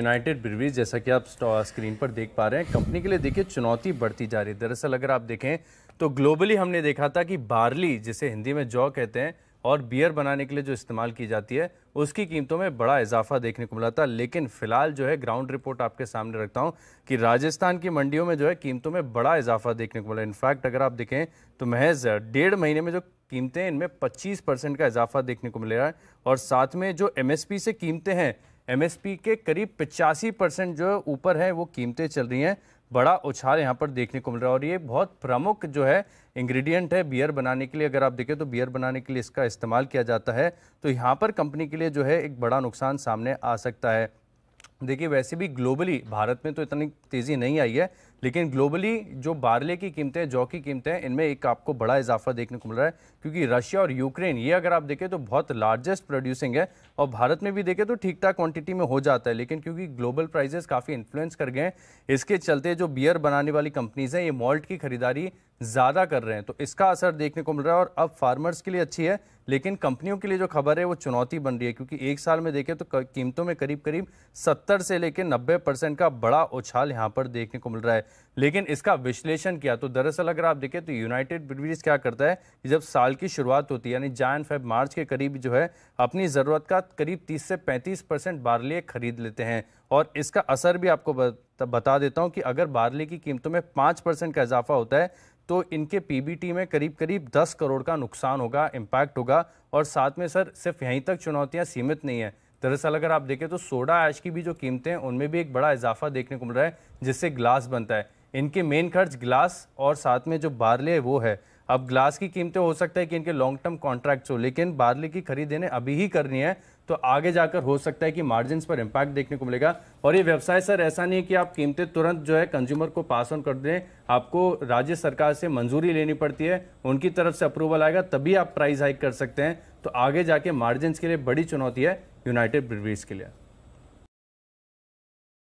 United ब्रिवरीज जैसा कि आप स्क्रीन पर देख पा रहे हैं कंपनी के लिए देखिए चुनौती बढ़ती जा रही है दरअसल अगर आप देखें तो ग्लोबली हमने देखा था कि बार्ली जिसे हिंदी में जौ कहते हैं और बियर बनाने के लिए जो इस्तेमाल की जाती है उसकी कीमतों में बड़ा इजाफा देखने को मिला था लेकिन फिलहाल जो है ग्राउंड रिपोर्ट आपके सामने रखता हूं कि राजस्थान की मंडियों में जो है कीमतों में बड़ा इजाफा देखने को मिला इनफैक्ट अगर आप देखें तो महज डेढ़ महीने में जो कीमतें इनमें 25 परसेंट का इजाफा देखने को मिल रहा है और साथ में जो एमएसपी से कीमतें हैं एमएसपी के करीब पिचासी परसेंट जो है ऊपर है वो कीमतें चल रही हैं बड़ा उछाल यहाँ पर देखने को मिल रहा है और ये बहुत प्रमुख जो है इंग्रेडिएंट है बियर बनाने के लिए अगर आप देखें तो बियर बनाने के लिए इसका इस्तेमाल किया जाता है तो यहाँ पर कंपनी के लिए जो है एक बड़ा नुकसान सामने आ सकता है देखिए वैसे भी ग्लोबली भारत में तो इतनी तेज़ी नहीं आई है लेकिन ग्लोबली जो बारले की कीमतें जौ की कीमतें इनमें एक आपको बड़ा इजाफा देखने को मिल रहा है क्योंकि रशिया और यूक्रेन ये अगर आप देखें तो बहुत लार्जेस्ट प्रोड्यूसिंग है और भारत में भी देखें तो ठीक ठाक क्वांटिटी में हो जाता है लेकिन क्योंकि ग्लोबल प्राइजेस काफ़ी इन्फ्लुएंस कर गए हैं इसके चलते जो बियर बनाने वाली कंपनीज़ हैं ये मॉल्ट की खरीदारी ज़्यादा कर रहे हैं तो इसका असर देखने को मिल रहा है और अब फार्मर्स के लिए अच्छी है लेकिन कंपनियों के लिए जो खबर है वो चुनौती बन रही है क्योंकि एक साल में देखें तो कीमतों में करीब करीब 70 से लेकर 90 परसेंट का बड़ा उछाल यहाँ पर देखने को मिल रहा है लेकिन इसका विश्लेषण किया तो दरअसल अगर आप देखें तो यूनाइटेड ब्रिवीज क्या करता है कि जब साल की शुरुआत होती है यानी जैन फेब मार्च के करीब जो है अपनी ज़रूरत का करीब 30 से 35 परसेंट बारले खरीद लेते हैं और इसका असर भी आपको बता देता हूँ कि अगर बारले की कीमतों में पाँच का इजाफा होता है तो इनके पीबीटी में करीब करीब 10 करोड़ का नुकसान होगा इम्पैक्ट होगा और साथ में सर सिर्फ यहीं तक चुनौतियां सीमित नहीं है दरअसल अगर आप देखें तो सोडा ऐश की भी जो कीमतें हैं उनमें भी एक बड़ा इजाफा देखने को मिल रहा है जिससे ग्लास बनता है इनके मेन खर्च ग्लास और साथ में जो बारले है वो है अब ग्लास की कीमतें हो सकता है कि इनके लॉन्ग टर्म कॉन्ट्रैक्ट्स हो लेकिन बारले की खरीद इन्हें अभी ही करनी है तो आगे जाकर हो सकता है कि मार्जिन पर इम्पैक्ट देखने को मिलेगा और ये व्यवसाय सर ऐसा नहीं है कि आप कीमतें तुरंत जो है कंज्यूमर को पास ऑन कर दें आपको राज्य सरकार से मंजूरी लेनी पड़ती है उनकी तरफ से अप्रूवल आएगा तभी आप प्राइस हाइक कर सकते हैं तो आगे जाके मार्जिन के लिए बड़ी चुनौती है यूनाइटेड ब्रिवरीज के लिए